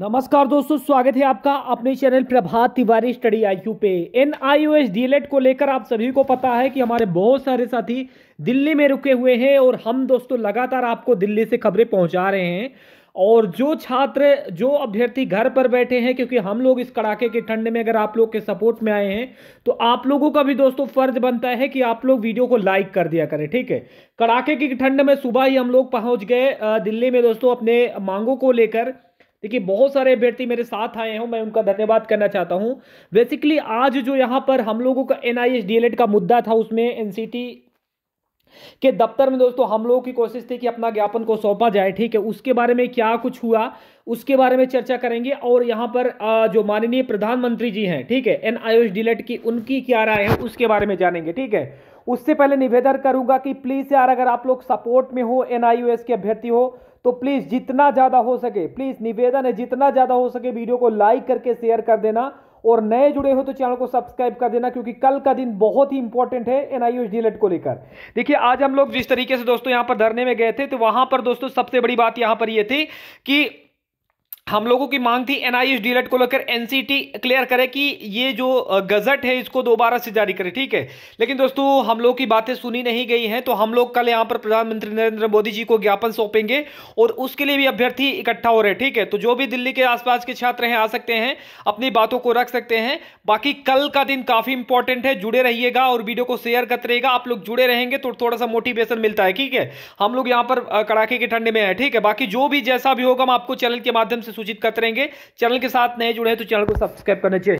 नमस्कार दोस्तों स्वागत है आपका अपने channel Prabhat Tiwari study IQ पे एन आई एस डी को लेकर आप सभी को पता है कि हमारे बहुत सारे साथी दिल्ली में रुके हुए हैं और हम दोस्तों लगातार आपको दिल्ली से खबरें पहुंचा रहे हैं और जो छात्र जो अभ्यर्थी घर पर बैठे हैं क्योंकि हम लोग इस कड़ाके की ठंड में अगर आप लोग के सपोर्ट में आए हैं तो आप लोगों का भी दोस्तों फर्ज बनता है कि आप लोग वीडियो को लाइक कर दिया करें ठीक है कड़ाके की ठंड में सुबह ही हम लोग पहुंच गए दिल्ली में दोस्तों अपने मांगों को लेकर देखिए बहुत सारे अभ्यर्थी मेरे साथ आए हैं मैं उनका धन्यवाद करना चाहता हूं बेसिकली आज जो यहां पर हम लोगों का एन आई e का मुद्दा था उसमें एन के दफ्तर में दोस्तों हम लोगों की कोशिश थी कि अपना ज्ञापन को सौंपा जाए ठीक है उसके बारे में क्या कुछ हुआ उसके बारे में चर्चा करेंगे और यहाँ पर जो माननीय प्रधानमंत्री जी हैं ठीक है एन आयुष डिलेट की उनकी क्या राय है उसके बारे में जानेंगे ठीक है उससे पहले निवेदन करूंगा कि प्लीज़ यार अगर आप लोग सपोर्ट में हो एन के अभ्यर्थी हो तो प्लीज़ जितना ज़्यादा हो सके प्लीज़ निवेदन है जितना ज़्यादा हो सके वीडियो को लाइक करके शेयर कर देना और नए जुड़े हो तो चैनल को सब्सक्राइब कर देना क्योंकि कल का दिन बहुत ही इंपॉर्टेंट है एनआईओएस डीलेट e को लेकर देखिए आज हम लोग जिस तरीके से दोस्तों यहां पर धरने में गए थे तो वहां पर दोस्तों सबसे बड़ी बात यहां पर यह थी कि हम लोगों की मांग थी एनआईएस डीलेट को लेकर एनसीटी क्लियर करे कि ये जो गजट है इसको दोबारा से जारी करे ठीक है लेकिन दोस्तों हम लोग की बातें सुनी नहीं गई हैं तो हम लोग कल यहाँ पर प्रधानमंत्री नरेंद्र मोदी जी को ज्ञापन सौंपेंगे और उसके लिए भी अभ्यर्थी इकट्ठा हो रहे ठीक है तो जो भी दिल्ली के आसपास के छात्र हैं आ सकते हैं अपनी बातों को रख सकते हैं बाकी कल का दिन काफी इंपॉर्टेंट है जुड़े रहिएगा और वीडियो को शेयर करते रहेगा आप लोग जुड़े रहेंगे तो थोड़ा सा मोटिवेशन मिलता है ठीक है हम लोग यहाँ पर कड़ाके की ठंडे में है ठीक है बाकी जो भी जैसा भी होगा हम आपको चैनल के माध्यम से सूचित करते रहेंगे चैनल के साथ नए जुड़े हैं तो चैनल को सब्सक्राइब करना चाहिए